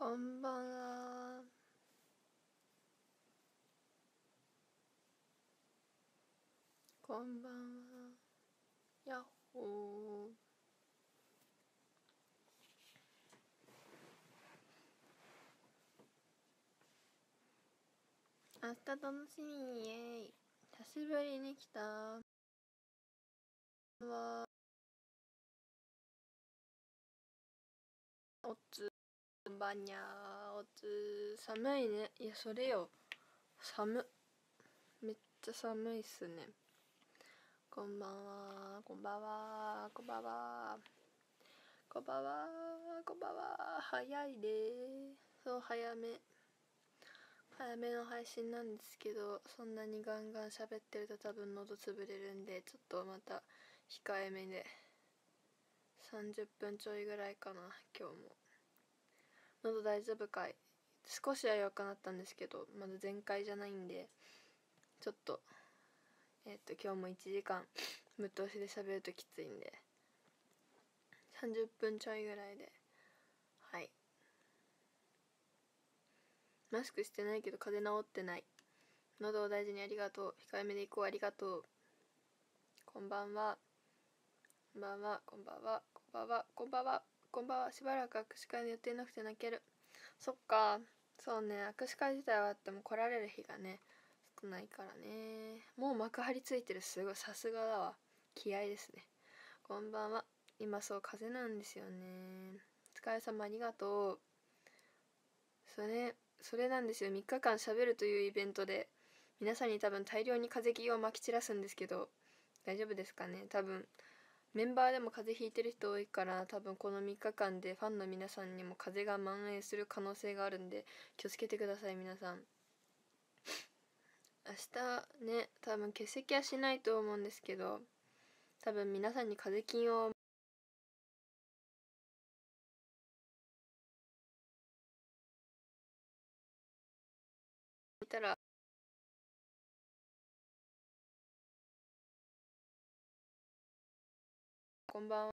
こんばんは。こんばんは。やっほー。明日楽しみイエーイ久しぶりに来たはおつばんにゃーおつ寒いねいやそれよ寒めっちゃ寒いっすねこんばんはこんばんはこんばんはこんばんはこんばんは早いでそう早め早めの配信なんですけどそんなにガンガン喋ってると多分喉潰れるんでちょっとまた控えめで30分ちょいぐらいかな今日も喉大丈夫かい少しは弱くなったんですけどまだ全開じゃないんでちょっとえっ、ー、と今日も1時間ぶっ通しで喋るときついんで30分ちょいぐらいではいマスクしてないけど風邪治ってない喉を大事にありがとう控えめでいこうありがとうこんばんはこんばんはこんばんはこんばんはこんばんはこんばんはしばらく握手会の予定なくて泣けるそっかそうね握手会自体はあっても来られる日がね少ないからねもう幕張ついてるすごいさすがだわ気合ですねこんばんは今そう風なんですよねお疲れ様ありがとうそれそれなんですよ3日間しゃべるというイベントで皆さんに多分大量に風邪気をまき散らすんですけど大丈夫ですかね多分メンバーでも風邪ひいてる人多いから多分この3日間でファンの皆さんにも風邪が蔓延する可能性があるんで気をつけてください皆さん明日ね多分欠席はしないと思うんですけど多分皆さんに風邪菌をいたらこんばんは。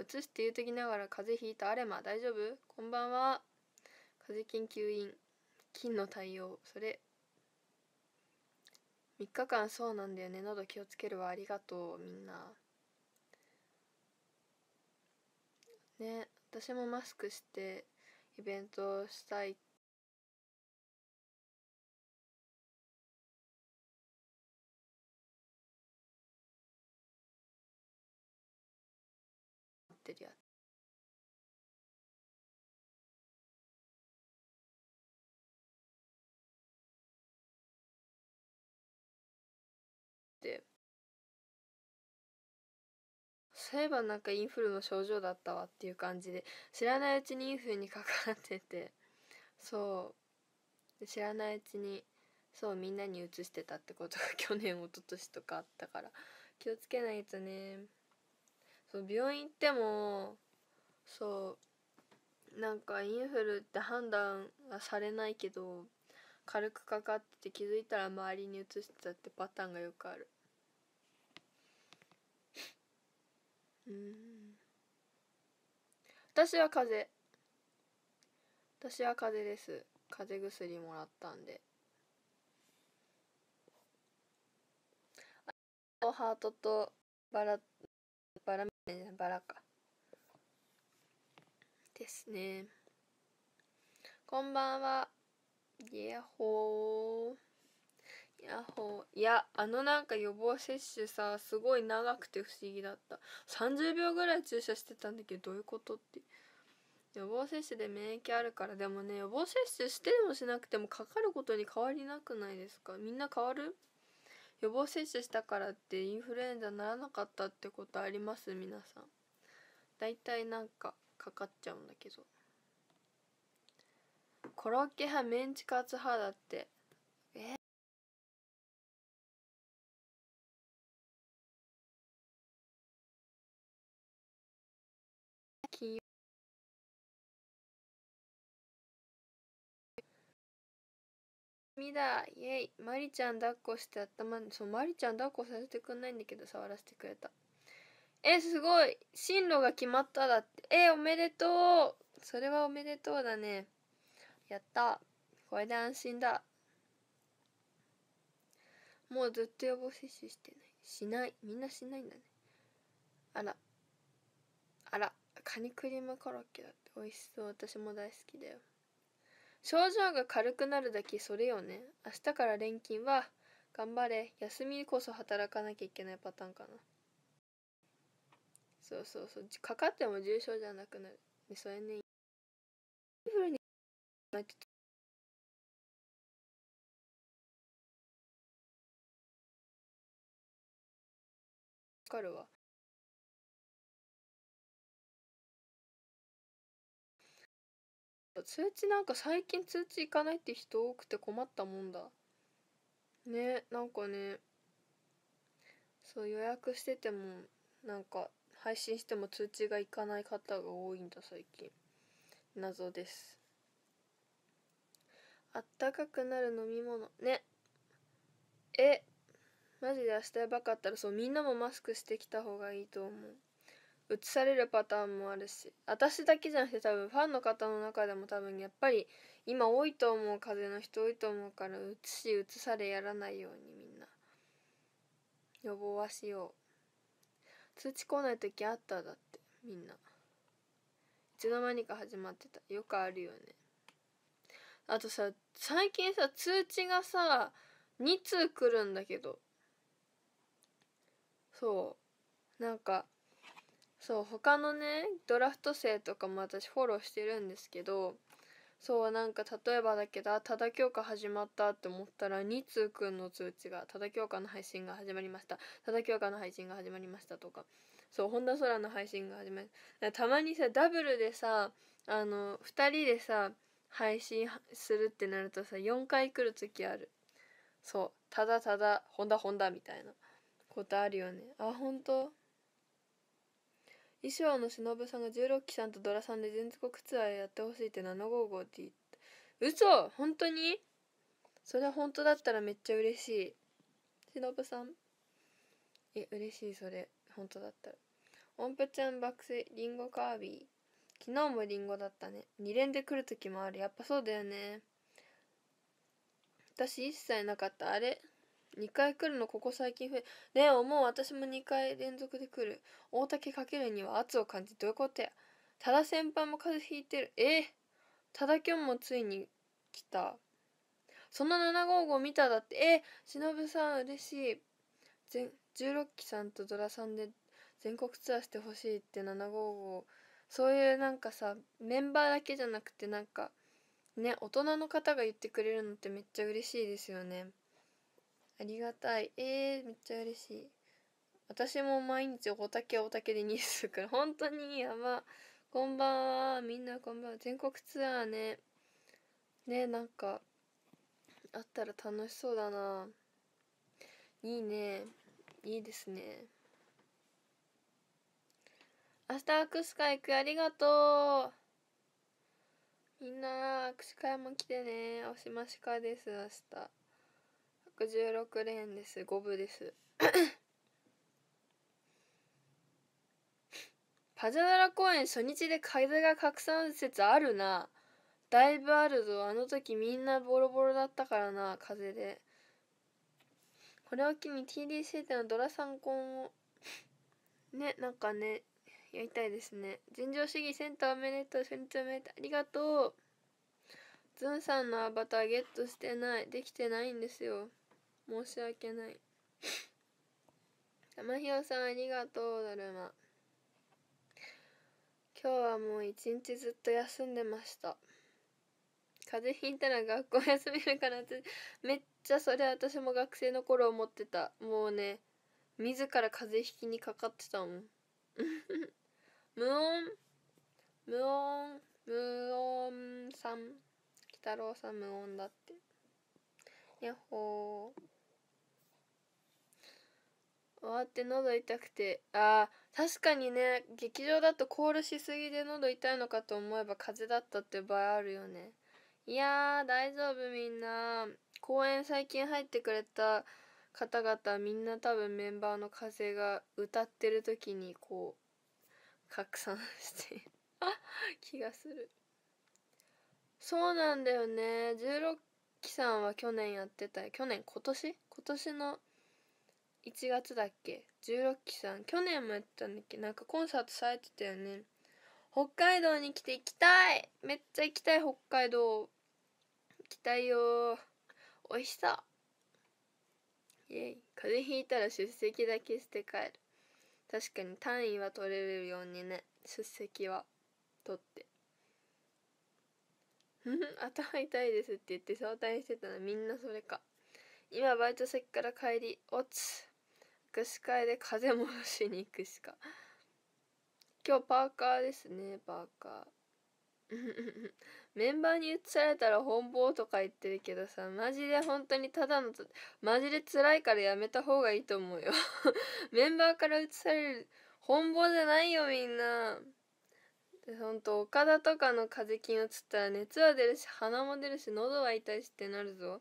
映して言うときながら風邪ひいたアレマ大丈夫こんばんは。風邪研究員。菌の対応。それ。3日間そうなんだよね。喉気をつけるわ。ありがとう、みんな。ね、私もマスクしてイベントしたいそういえばなんかインフルの症状だったわっていう感じで知らないうちにインフルにかかっててそう知らないうちにそうみんなにうつしてたってことが 去年一昨年とかあったから気をつけないとねそう病院行ってもそうなんかインフルって判断はされないけど軽くかかってて気づいたら周りにうつしてたってパターンがよくあるうん私は風邪私は風邪です風邪薬もらったんでハートとバラバラバラかですねこんばんはイエホーヤほーいやあのなんか予防接種さすごい長くて不思議だった30秒ぐらい注射してたんだけどどういうことって予防接種で免疫あるからでもね予防接種してもしなくてもかかることに変わりなくないですかみんな変わる予防接種したからってインフルエンザならなかったってことあります皆さん大体なんかかかっちゃうんだけどコロッケ派メンチカツ派だって金曜みだイェイマリちゃん抱っこして頭にそうマリちゃん抱っこさせてくんないんだけど触らせてくれたえすごい進路が決まっただってえおめでとうそれはおめでとうだねやったこれで安心だもうずっと予防接種してないしないみんなしないんだねあらあらカニクリームコロッケだって美味しそう私も大好きだよ症状が軽くなるだけそれよね明日から錬金は頑張れ休みこそ働かなきゃいけないパターンかなそうそうそうかかっても重症じゃなくなるねそれねインフルにかるわ通知なんか最近通知行かないって人多くて困ったもんだねなんかねそう予約しててもなんか配信しても通知が行かない方が多いんだ最近謎ですあったかくなる飲み物ねえマジで明日やばかったらそうみんなもマスクしてきた方がいいと思う映されるパターンもあるし私だけじゃなくて多分ファンの方の中でも多分やっぱり今多いと思う風邪の人多いと思うからうつしうつされやらないようにみんな予防はしよう通知来ない時あっただってみんないつの間にか始まってたよくあるよねあとさ最近さ通知がさ2通来るんだけどそうなんかそう他のねドラフト生とかも私フォローしてるんですけどそうなんか例えばだけどただ教科始まったって思ったら2通くんの通知がただ教科の配信が始まりましたただ教科の配信が始まりましたとかそう本田空の配信が始まりたまにさダブルでさあの2人でさ配信するってなるとさ4回来る時あるそうただただ本田本田」みたいなことあるよねあ本当衣装の忍さんが16期さんとドラさんで全国ツアーやってほしいって755って言った嘘本当にそれは本当だったらめっちゃ嬉しい忍さんえ嬉しいそれ本当だったら音符ちゃん爆睡りんごカービィ昨日もりんごだったね2連で来る時もあるやっぱそうだよね私一切なかったあれ2回来るのここ最近増えねえ思う私も2回連続で来る大竹かけるには圧を感じどういうことや多田先輩も風邪ひいてるえっ多田きんもついに来たその755見ただってえしのぶさん嬉しい全16期さんとドラさんで全国ツアーしてほしいって755そういうなんかさメンバーだけじゃなくてなんかね大人の方が言ってくれるのってめっちゃ嬉しいですよね。ありがたいえー、めっちゃ嬉しい私も毎日おたけおたけでニュースくる本当にやばこんばんはみんなこんばんは全国ツアーねねなんかあったら楽しそうだないいねいいですね明日握手会行くありがとうみんな握手会も来てねおしましかです明日66連です5分です パジャラ公演初日で風が拡散説あるなだいぶあるぞあの時みんなボロボロだったからな風でこれを機に TDC でのドラサンコンをねなんかねやりたいですね尋常主義センターおめでとう初日おめでとうありがとうズンさんのアバターゲットしてないできてないんですよ申し訳ない玉ひよさんありがとうだるま今日はもう一日ずっと休んでました風邪ひいたら学校休めるからってめっちゃそれ私も学生の頃思ってたもうね自ら風邪ひきにかかってたもん 無音無音無音さん鬼太郎さん無音だってやっほー終わって喉痛くてあー確かにね劇場だとコールしすぎで喉痛いのかと思えば風邪だったって場合あるよねいやー大丈夫みんな公演最近入ってくれた方々みんな多分メンバーの風が歌ってる時にこう拡散して 気がするそうなんだよね16期さんは去年やってた去年今年今年の1月だっけ16期さん去年もやったんだっけなんかコンサートされてたよね北海道に来て行きたいめっちゃ行きたい北海道行きたいよ美味しそうイエイ風邪ひいたら出席だけして帰る確かに単位は取れるようにね出席は取って「頭痛いです」って言って早退してたのみんなそれか今バイト先から帰り「おつ握手会で風もしに行くしか今日パーカーですねパーカー メンバーに移されたら本望とか言ってるけどさマジで本当にただのマジで辛いからやめた方がいいと思うよ メンバーから移される本望じゃないよみんなでほん岡田とかの風邪菌移ったら熱は出るし鼻も出るし喉は痛いしってなるぞ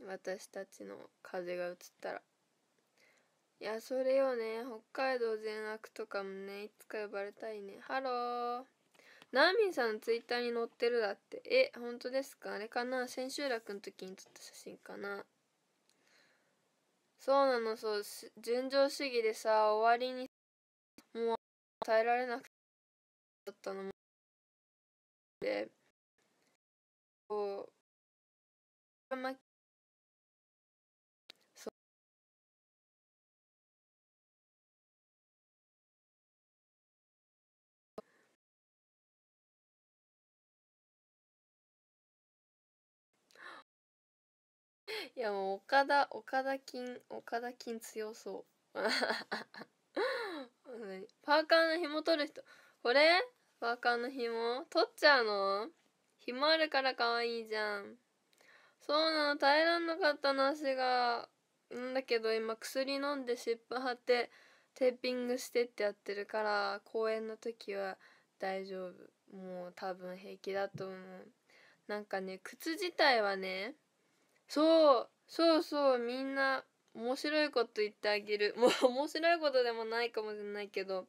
私たちの風邪が移ったらいやそれよね北海道全悪とかもねいつか呼ばれたいねハローナーミンさんのツイッターに載ってるだってえ本当ですかあれかな千秋楽の時に撮った写真かなそうなのそう純情主義でさ終わりにもう耐えられなくてだったのもでこう いやもう岡田岡田金岡田金強そう パーカーの紐取る人これパーカーの紐取っちゃうの紐あるから可愛いじゃんそうなの耐えらんなかったの足がんだけど今薬飲んで湿布貼ってテーピングしてってやってるから公演の時は大丈夫もう多分平気だと思うなんかね靴自体はねそうそうそうみんな面白いこと言ってあげる もう面白いことでもないかもしれないけど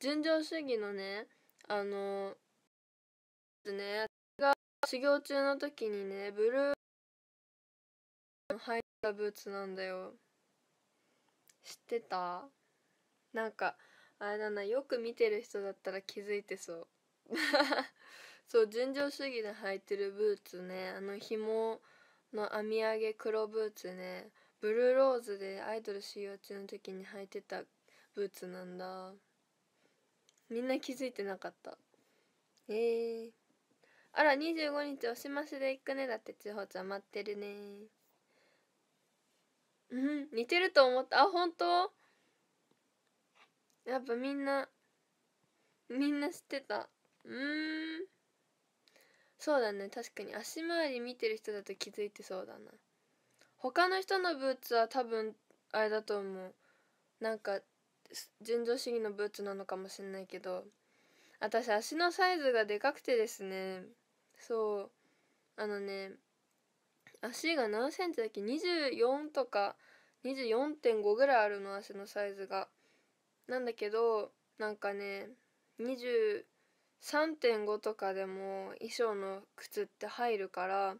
純情主義のねあのねが修行中の時にねブルーの入ったブーツなんだよ知ってたなんかあれだなよく見てる人だったら気づいてそう そう純情主義で履いてるブーツねあの紐の編み上げ黒ブーツねブルーローズでアイドル修行中の時に履いてたブーツなんだみんな気づいてなかったえー、あら25日おしましで行くねだって千穂ちゃん待ってるねうん似てると思ったあ本当やっぱみんなみんな知ってたうんそうだね確かに足回り見てる人だと気づいてそうだな他の人のブーツは多分あれだと思うなんか純情主義のブーツなのかもしれないけど私足のサイズがでかくてですねそうあのね足が何センチだっけ24とか24.5ぐらいあるの足のサイズがなんだけどなんかね20 3.5とかでも衣装の靴って入るから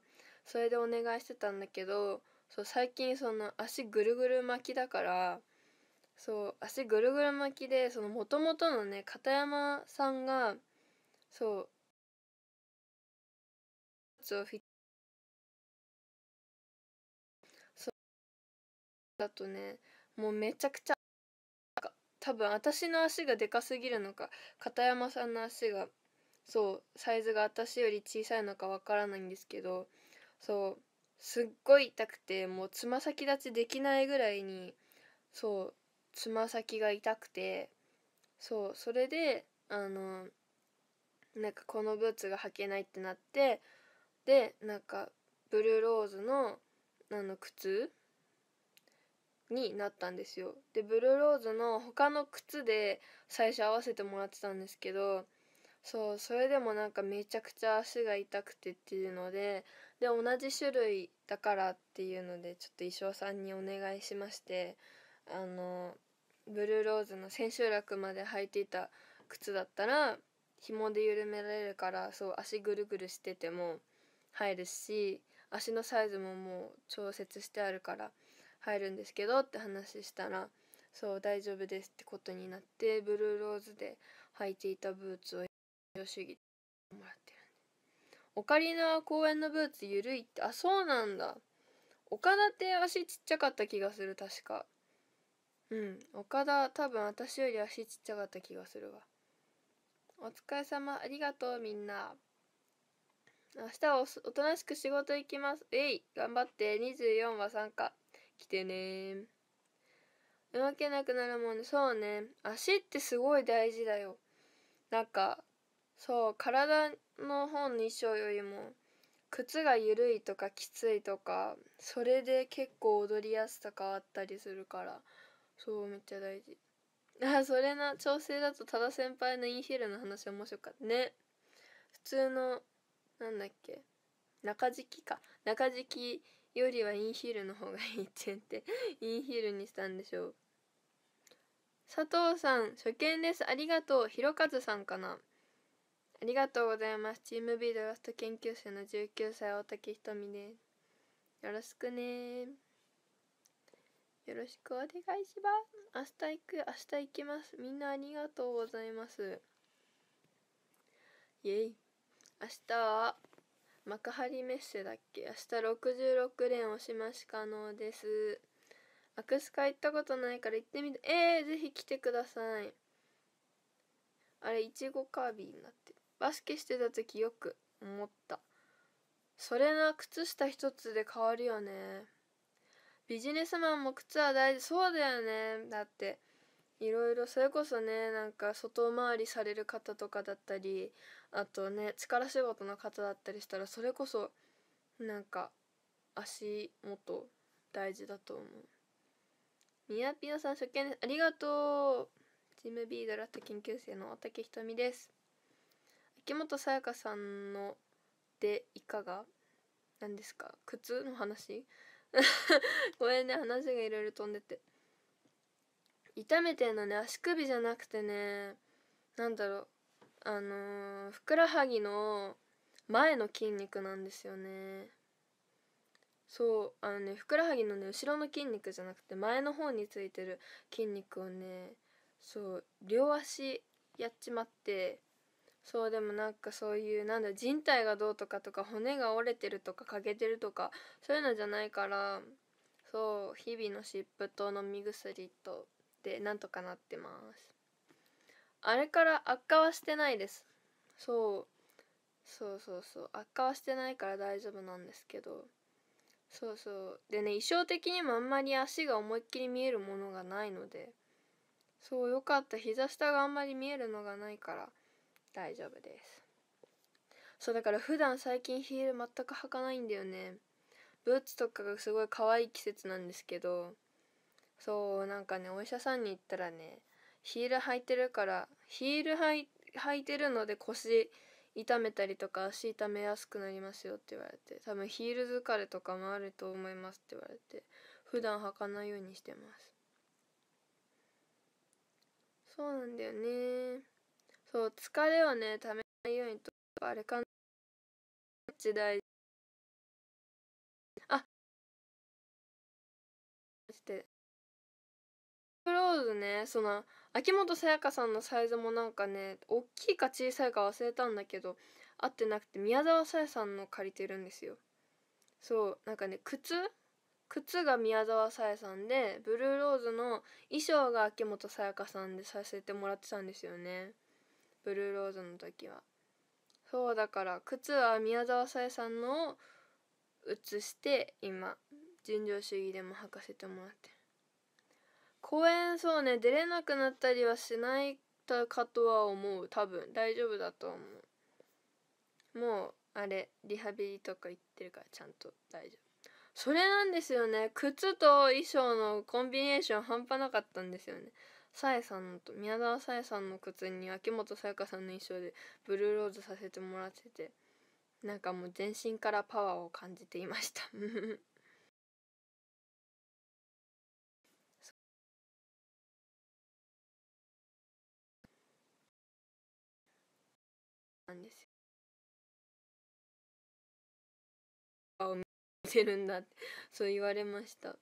それでお願いしてたんだけどそう最近その足ぐるぐる巻きだからそう足ぐるぐる巻きでもともとのね片山さんがそう靴をフィッそうだとねもうめちゃくちゃ多分私の足がでかすぎるのか片山さんの足がそうサイズが私より小さいのかわからないんですけどそうすっごい痛くてもうつま先立ちできないぐらいにそうつま先が痛くてそうそれであのなんかこのブーツが履けないってなってでなんかブルーローズのあの靴になったんですよでブルーローズの他の靴で最初合わせてもらってたんですけどそうそれでもなんかめちゃくちゃ足が痛くてっていうのでで同じ種類だからっていうのでちょっと衣装さんにお願いしましてあのブルーローズの千秋楽まで履いていた靴だったら紐で緩められるからそう足ぐるぐるしてても入るし足のサイズももう調節してあるから。入るんですけどって話したらそう大丈夫ですってことになってブルーローズで履いていたブーツを吉木もらってるんでオカリナは公園のブーツ緩いってあそうなんだ岡田って足ちっちゃかった気がする確かうん岡田多分私より足ちっちゃかった気がするわお疲れ様ありがとうみんな明日はおとなしく仕事行きますえい頑張って24は参加来てね動けなくなるもんねそうね足ってすごい大事だよなんかそう体の方の衣装よりも靴が緩いとかきついとかそれで結構踊りやすさ変わったりするからそうめっちゃ大事あそれな調整だと多田先輩のインヒールの話面白かったね普通のなんだっけ中敷きか中敷きよりはインヒールの方がいいって言ってインヒールにしたんでしょう佐藤さん初見ですありがとうひろかずさんかなありがとうございますチーム B ドラスト研究生の19歳大竹ひとみですよろしくねよろしくお願いします明日行く明日行きますみんなありがとうございますイエイ明日は幕張メッセだっけ明日66連おしまし可能ですアクスカ行ったことないから行ってみてえー、ぜひ来てくださいあれいちごカービィになってバスケしてた時よく思ったそれな靴下一つで変わるよねビジネスマンも靴は大事そうだよねだっていろいろそれこそねなんか外回りされる方とかだったりあとね力仕事の方だったりしたらそれこそなんか足元大事だと思うみやぴよさん初見ありがとうチームードラフト研究生の竹ひとみです秋元さやかさんのでいかが何ですか靴の話 ごめんね話がいろいろ飛んでて痛めてんのね足首じゃなくてねなんだろうあのー、ふくらはぎの前の筋肉なんですよねそうあのねふくらはぎのね後ろの筋肉じゃなくて前の方についてる筋肉をねそう両足やっちまってそうでもなんかそういうなんだ人体がどうとかとか骨が折れてるとか欠けてるとかそういうのじゃないからそう日々の湿布と飲み薬とでなんとかなってますあれから悪化はしてないですそうそうそうそう悪化はしてないから大丈夫なんですけどそうそうでね衣装的にもあんまり足が思いっきり見えるものがないのでそうよかった膝下があんまり見えるのがないから大丈夫ですそうだから普段最近ヒール全く履かないんだよねブーツとかがすごい可愛い季節なんですけどそうなんかねお医者さんに行ったらねヒール履いてるからヒール履い履いてるので腰痛めたりとか足痛めやすくなりますよって言われて多分ヒール疲れとかもあると思いますって言われて普段履かないようにしてますそうなんだよねそう疲れをねためないようにとあれかなあっあしてクローズねその秋元さやかさんのサイズもなんかね大きいか小さいか忘れたんだけど合ってなくて宮沢さやさんの借りてるんですよそうなんかね靴靴が宮沢さやさんでブルーローズの衣装が秋元さやかさんでさせてもらってたんですよねブルーローズの時はそうだから靴は宮沢さやさんのを写して今純情主義でも履かせてもらってる公園そうね出れなくなったりはしないかとは思う多分大丈夫だと思うもうあれリハビリとか行ってるからちゃんと大丈夫それなんですよね靴と衣装のコンビネーション半端なかったんですよねさえさんのと宮沢さえさんの靴に秋元さやかさんの衣装でブルーローズさせてもらっててなんかもう全身からパワーを感じていましたなんですよ。顔見せるんだって そう言われました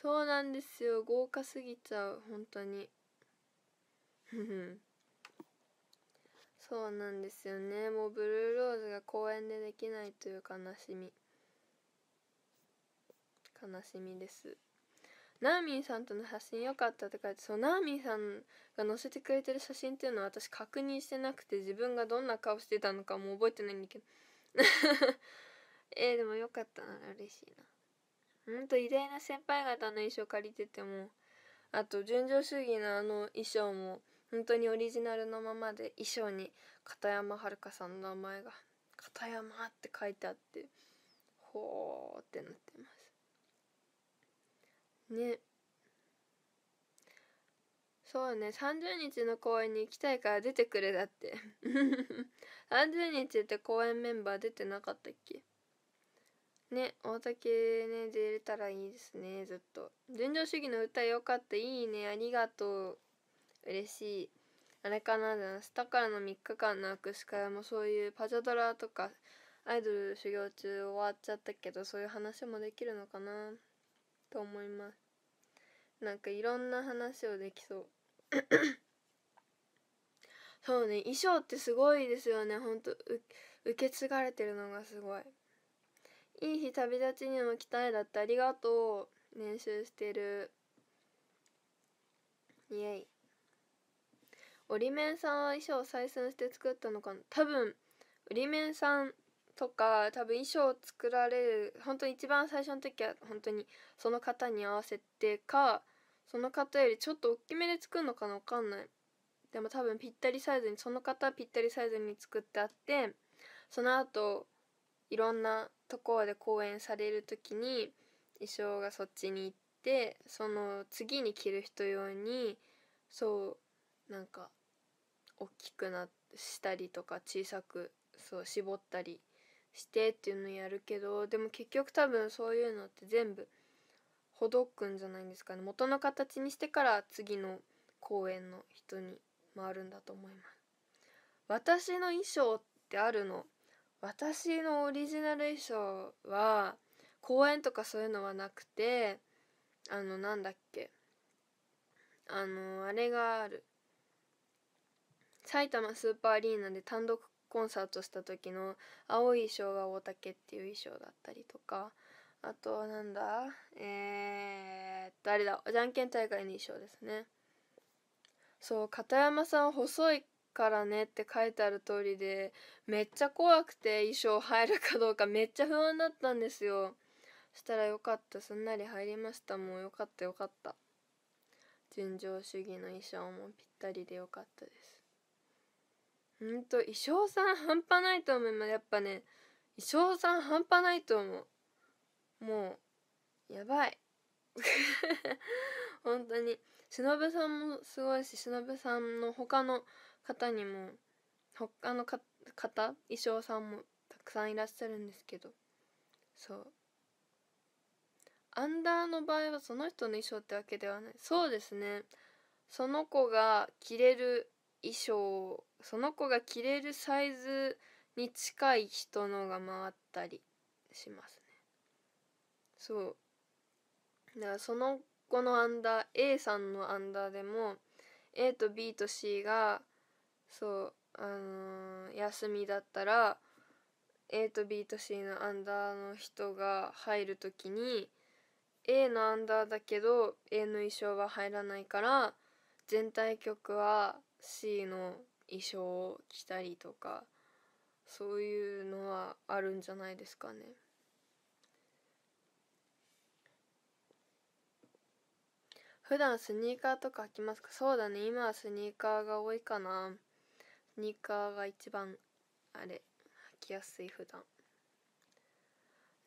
そうなんですよ豪華すぎちゃう本当にそうなんですよねもうブルーローズが公園でできないという悲しみ悲しみですナーミンさんとの写真良かったって書いてそうナーミンさんが載せてくれてる写真っていうのは私確認してなくて自分がどんな顔してたのかも覚えてないんだけど えー、でも良かったな嬉しいなほんと偉大な先輩方の衣装借りててもあと純情主義のあの衣装も本当にオリジナルのままで衣装に片山遥さんの名前が「片山」って書いてあってほーってなってますねそうね30日の公演に行きたいから出てくれだって30日 って公演メンバー出てなかったっけね大竹ね出れたらいいですねずっと純情主義の歌よかったいいねありがとう嬉しいあれかな明日からの3日間の握手会もそういうパジャドラとかアイドル修行中終わっちゃったけどそういう話もできるのかなと思いますなんかいろんな話をできそう そうね衣装ってすごいですよねほんと受け継がれてるのがすごいいい日旅立ちにも来たいだってありがとう練習してるイエイ折り面さんは衣装を採寸して作ったのかな多分折り面さんとか多分衣装を作られる本当に一番最初の時は本当にその方に合わせてかその方よりちょっと大きめで作るのかなわかんないでも多分ぴったりサイズにその方はぴったりサイズに作ってあってその後いろんなところで公演される時に衣装がそっちに行ってその次に着る人用にそうなんか大きくなしたりとか小さくそう絞ったりしてっていうのやるけどでも結局多分そういうのって全部。ほどくんじゃないんですかね元の形にしてから次の公演の人に回るんだと思います私の衣装ってあるの私のオリジナル衣装は公演とかそういうのはなくてあのなんだっけあのあれがある埼玉スーパーアリーナで単独コンサートした時の青い衣装が大竹っていう衣装だったりとかあとなんだえー、っとあれだじゃんけん大会衣勝ですねそう片山さん細いからねって書いてある通りでめっちゃ怖くて衣装入るかどうかめっちゃ不安だったんですよそしたらよかったすんなり入りましたもうよかったよかった純情主義の衣装もぴったりでよかったですうんと衣装さん半端ないと思いますやっぱね衣装さん半端ないと思うもうやばい 本当に忍さんもすごいし忍さんの他の方にも他の方衣装さんもたくさんいらっしゃるんですけどそうアンダーの場合はその人の衣装ってわけではないそうですねその子が着れる衣装その子が着れるサイズに近い人のが回ったりしますそうだからその子のアンダー A さんのアンダーでも A と B と C がそうあのー、休みだったら A と B と C のアンダーの人が入る時に A のアンダーだけど A の衣装は入らないから全体曲は C の衣装を着たりとかそういうのはあるんじゃないですかね。普段スニーカーとか履きますかそうだね今はスニーカーが多いかなスニーカーが一番あれ履きやすい普段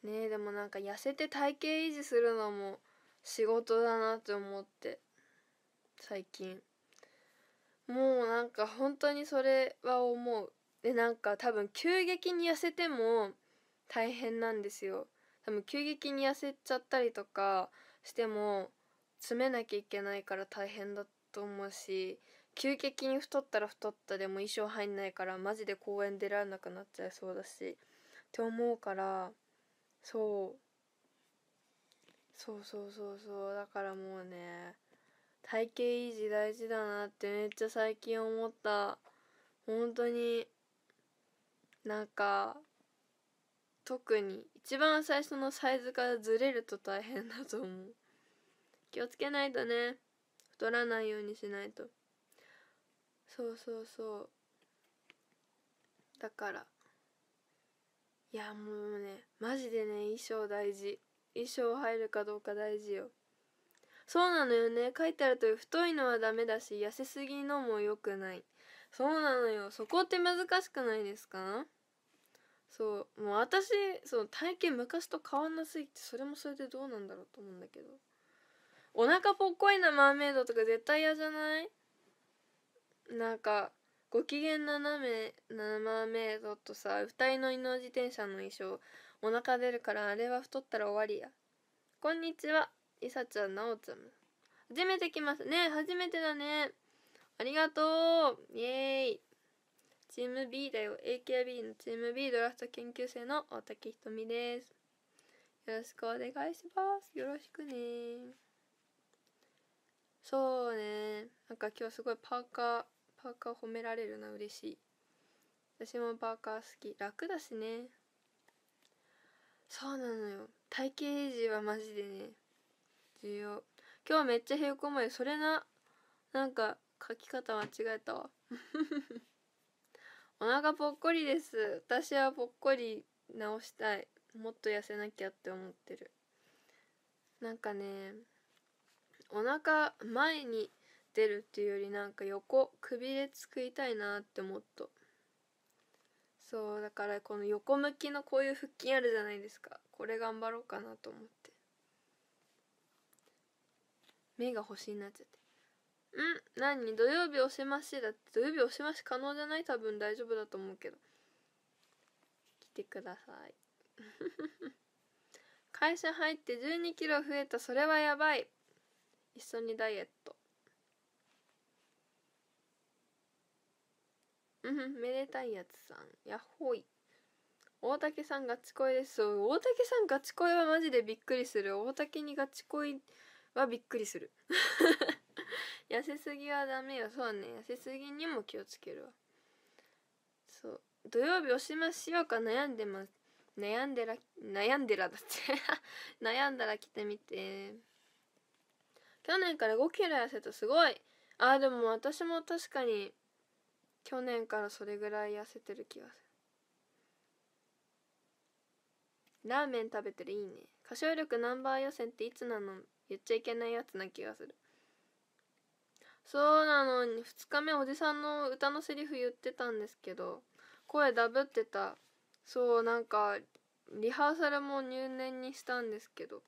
ねえでもなんか痩せて体型維持するのも仕事だなって思って最近もうなんか本当にそれは思うでなんか多分急激に痩せても大変なんですよ多分急激に痩せちゃったりとかしても詰めなきゃいけないから大変だと思うし急激に太ったら太ったでも衣装入んないからマジで公園出られなくなっちゃいそうだしって思うからそうそうそうそうそうだからもうね体型維持大事だなってめっちゃ最近思った本当になんか特に一番最初のサイズからずれると大変だと思う気をつけないとね太らないようにしないとそうそうそうだからいやもうねマジでね衣装大事衣装入るかどうか大事よそうなのよね書いてあると太いのはダメだし痩せすぎのも良くないそうなのよそこって難しくないですかそうもう私そう体験昔と変わんなすぎてそれもそれでどうなんだろうと思うんだけどお腹ぽっこりなマーメイドとか絶対嫌じゃないなんかご機嫌斜めなマーメイドとさ二人の犬の自転車の衣装お腹出るからあれは太ったら終わりやこんにちはいさちゃんなおちゃん初めて来ますね初めてだねありがとうイエーイチーム B だよ AKB のチーム B ドラフト研究生の大竹ひとみですよろしくお願いしますよろしくねそうねなんか今日すごいパーカーパーカー褒められるの嬉しい私もパーカー好き楽だしねそうなのよ体型維持はマジでね重要今日はめっちゃ平行前それななんか書き方間違えたわ お腹ぽっこりです私はぽっこり直したいもっと痩せなきゃって思ってるなんかねお腹前に出るっていうよりなんか横くびれつくたいなって思っとそうだからこの横向きのこういう腹筋あるじゃないですかこれ頑張ろうかなと思って目が星になっちゃってうん何土曜日おしましだって土曜日おしまし可能じゃない多分大丈夫だと思うけど来てください 会社入って1 2キロ増えたそれはやばい緒にダイエットうんめでたいやつさんやっほい大竹さんガチ恋ですそう大竹さんガチ恋はマジでびっくりする大竹にガチ恋はびっくりする 痩せすぎはダメよそうね痩せすぎにも気をつけるわそう土曜日おしましようか悩んでます悩んでら悩んでらだって 悩んだら来てみて去年から5キロ痩せたすごいあーでも私も確かに去年からそれぐらい痩せてる気がするラーメン食べてるいいね歌唱力ナンバー予選っていつなの言っちゃいけないやつな気がするそうなのに2日目おじさんの歌のセリフ言ってたんですけど声ダブってたそうなんかリハーサルも入念にしたんですけど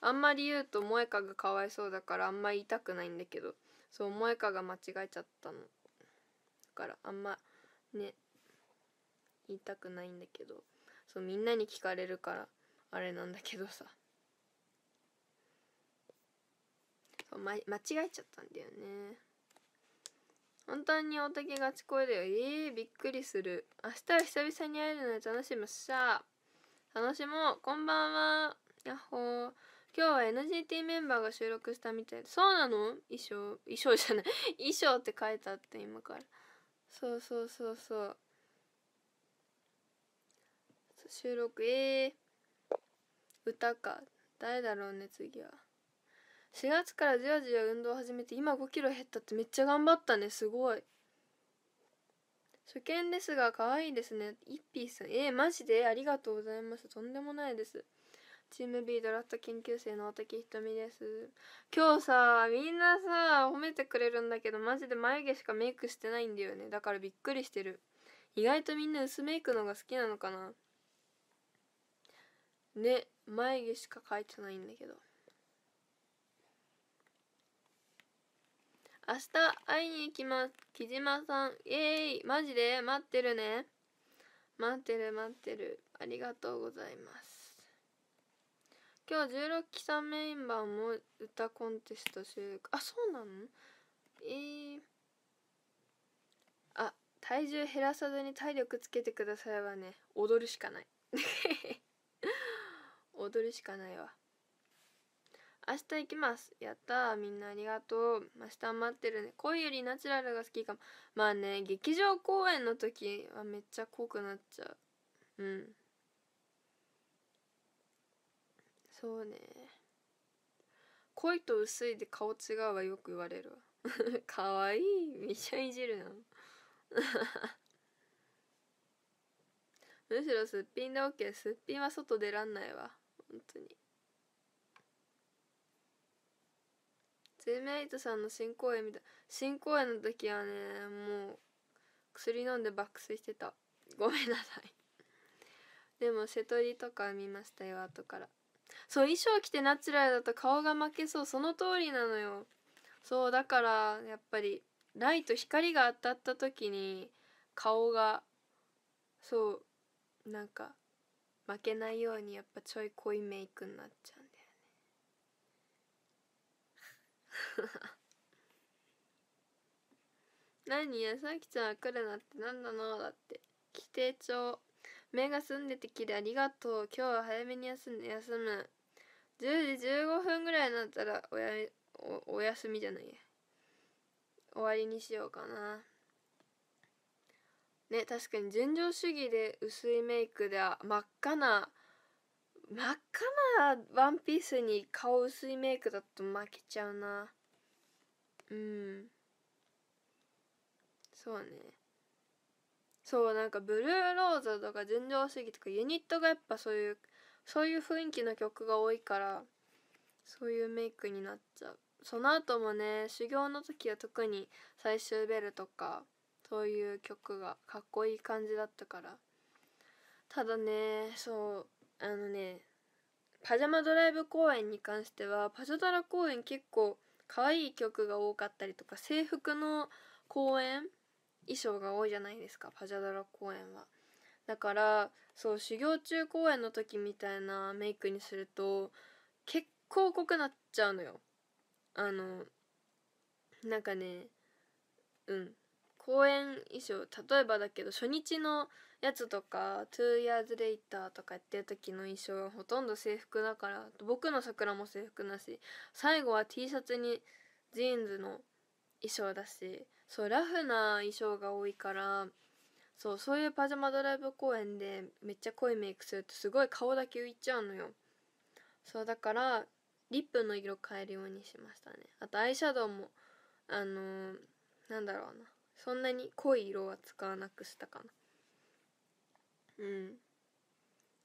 あんまり言うと萌香がかわいそうだからあんまり言いたくないんだけどそう萌香が間違えちゃったのだからあんまね言いたくないんだけどそうみんなに聞かれるからあれなんだけどさそう、ま、間違えちゃったんだよね本当におたけがち声だよえー、びっくりする明日は久々に会えるので楽しむっしゃ楽しもうこんばんはやっほー今日は NGT メンバーが収録したみたいそうなの衣装衣装じゃない 衣装って書いてあって今からそうそうそうそう収録えー、歌か誰だろうね次は4月からじわじわ運動を始めて今5キロ減ったってめっちゃ頑張ったねすごい初見ですが可愛いですね一ーさんえー、マジでありがとうございますとんでもないですチーム B ドラフト研究生の大竹ひとみです今日さみんなさ褒めてくれるんだけどマジで眉毛しかメイクしてないんだよねだからびっくりしてる意外とみんな薄メイクのが好きなのかなね眉毛しか描いてないんだけど明日会いに行きます木島さんイエーイマジで待ってるね待ってる待ってるありがとうございます今日16期さんメンバーも歌コンテスト収録あそうなのえー、あ体重減らさずに体力つけてくださいはね踊るしかない 踊るしかないわ明日行きますやったみんなありがとう明日待ってるね恋よりナチュラルが好きかもまあね劇場公演の時はめっちゃ濃くなっちゃううんそうね濃いと薄いで顔違うはよく言われるわかわ いいめちゃいじるな むしろすっぴんで OK すっぴんは外出らんないわ本当にゼーエイトさんの新公演みたい新公演の時はねもう薬飲んで爆睡してたごめんなさいでも瀬戸りとか見ましたよ後からそう衣装着てナチュラルだと顔が負けそうその通りなのよそうだからやっぱりライト光が当たった時に顔がそうなんか負けないようにやっぱちょい濃いメイクになっちゃうんだよね 何やさきちゃん来るなって何なのだって規定帳目が澄んでてきてありがとう。今日は早めに休んで休む。10時15分ぐらいになったらおやおお休みじゃない終わりにしようかな。ね、確かに純情主義で薄いメイクでは真っ赤な真っ赤なワンピースに顔薄いメイクだと負けちゃうなうんそうねそうなんかブルーローズとか純情主義とかユニットがやっぱそういうそういう雰囲気の曲が多いからそういうメイクになっちゃうその後もね修行の時は特に最終ベルとかそういう曲がかっこいい感じだったからただねそうあのねパジャマドライブ公演に関してはパジャドラ公演結構可愛い曲が多かったりとか制服の公演衣装が多いじゃないですかパジャドラ公演はだからそう修行中公演の時みたいなメイクにすると結構濃くなっちゃうのよあのなんかねうん公演衣装例えばだけど初日のやつとか「2 years later」とかやってる時の衣装はほとんど制服だから僕の桜も制服だし最後は T シャツにジーンズの衣装だしそうラフな衣装が多いからそうそういうパジャマドライブ公演でめっちゃ濃いメイクするとすごい顔だけ浮いちゃうのよそうだからリップの色変えるようにしましたねあとアイシャドウもあのー、なんだろうなそんなに濃い色は使わなくしたかなうん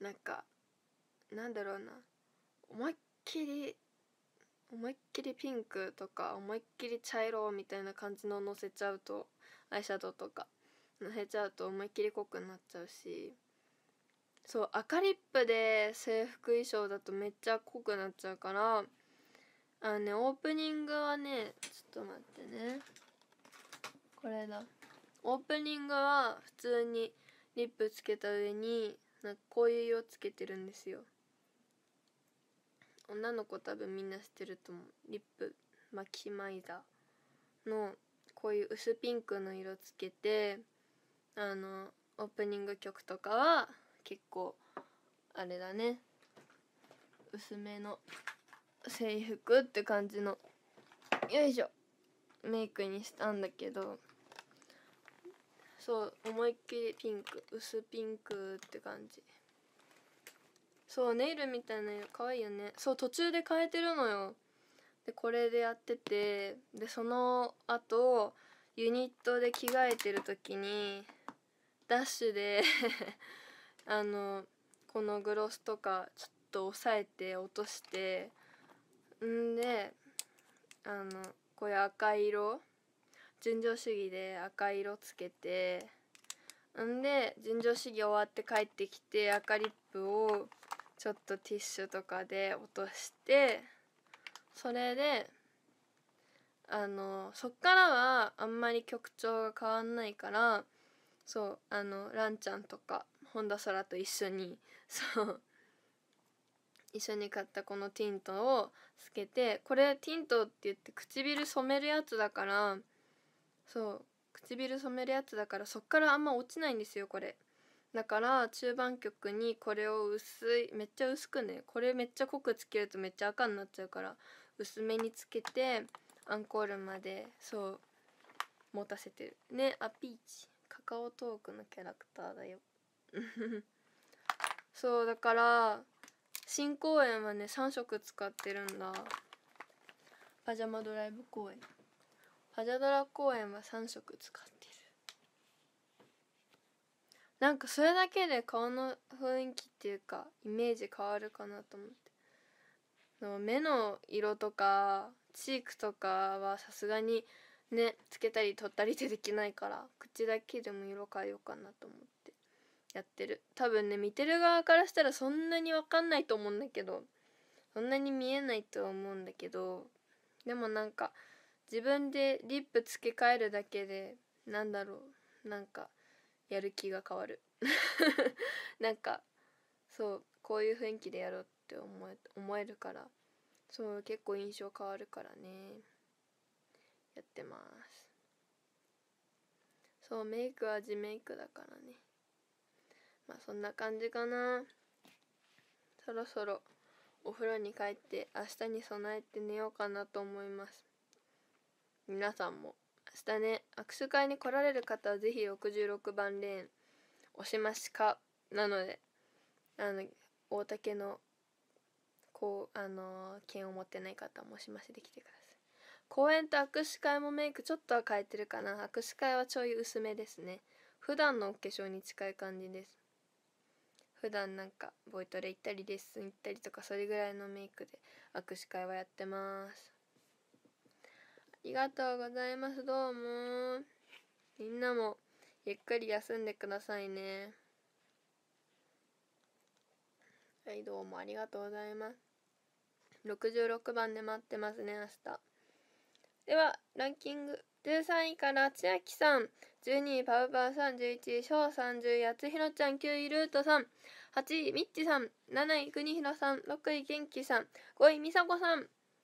なんかなんだろうな思いっきり思いっきりピンクとか思いっきり茶色みたいな感じののせちゃうとアイシャドウとかのせちゃうと思いっきり濃くなっちゃうしそう赤リップで制服衣装だとめっちゃ濃くなっちゃうからあのねオープニングはねちょっと待ってねこれだオープニングは普通にリップつけた上になんかこういう色つけてるんですよ女の子多分みんな知ってると思うリップマキシマイザーのこういう薄ピンクの色つけてあのオープニング曲とかは結構あれだね薄めの制服って感じのよいしょメイクにしたんだけどそう思いっきりピンク薄ピンクって感じそうネイルみたいな可愛いよねそう途中で変えてるのよでこれでやっててでその後ユニットで着替えてる時にダッシュで あのこのグロスとかちょっと押さえて落としてんであのこういう赤色純情主義で赤色つけてんで純情主義終わって帰ってきて赤リップをちょっとティッシュとかで落としてそれであのそっからはあんまり曲調が変わんないからそうあのランちゃんとか本田空と一緒に そう一緒に買ったこのティントをつけてこれティントって言って唇染めるやつだからそう唇染めるやつだからそっからあんま落ちないんですよこれだから中盤局にこれを薄いめっちゃ薄くねこれめっちゃ濃くつけるとめっちゃ赤になっちゃうから薄めにつけてアンコールまでそう持たせてるねアピーチカカオトークのキャラクターだよ そうだから新公演はね3色使ってるんだパジャマドライブ公演パジャドラ公演は3色使ってなんかそれだけで顔の雰囲気っていうかイメージ変わるかなと思って目の色とかチークとかはさすがにねつけたり取ったりってできないから口だけでも色変えようかなと思ってやってる多分ね見てる側からしたらそんなに分かんないと思うんだけどそんなに見えないと思うんだけどでもなんか自分でリップ付け替えるだけでなんだろうなんかやる気が変わる なんかそうこういう雰囲気でやろうって思え思えるからそう結構印象変わるからねやってますそうメイクは地メイクだからねまあそんな感じかなそろそろお風呂に帰って明日に備えて寝ようかなと思います皆さんも明ね握手会に来られる方は是非66番レーンおしましかなのであの大竹のこうあの剣を持ってない方もしましで来てください公園と握手会もメイクちょっとは変えてるかな握手会はちょい薄めですね普段のお化粧に近い感じです普段なんかボイトレ行ったりレッスン行ったりとかそれぐらいのメイクで握手会はやってますりがとうございますどうもみんなもゆっくり休んでくださいねはいどうもありがとうございます66番で待ってますね明日ではランキング13位から千秋さん12位パウパウさん11位翔さん10位厚ろちゃん9位ルートさん8位みっちさん7位国広さん6位元気さん5位みさこさん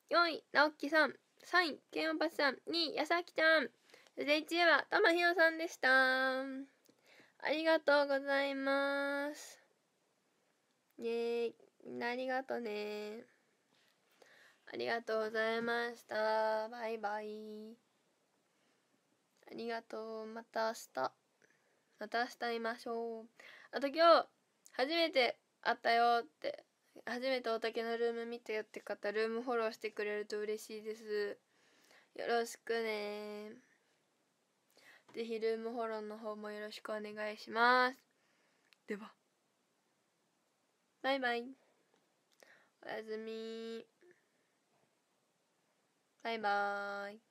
4位直樹さん3位、ケンオパスさん。2位、やさきちゃん。そして1位は、たまひろさんでした。ありがとうございます。ねえ、みんなありがとね。ありがとうございました。バイバイ。ありがとう。また明日。また明日会いましょう。あと今日、初めて会ったよって初めてたけのルーム見たよって方ルームフォローしてくれると嬉しいですよろしくねぜひルームフォローの方もよろしくお願いしますではバイバイおやすみバイバーイ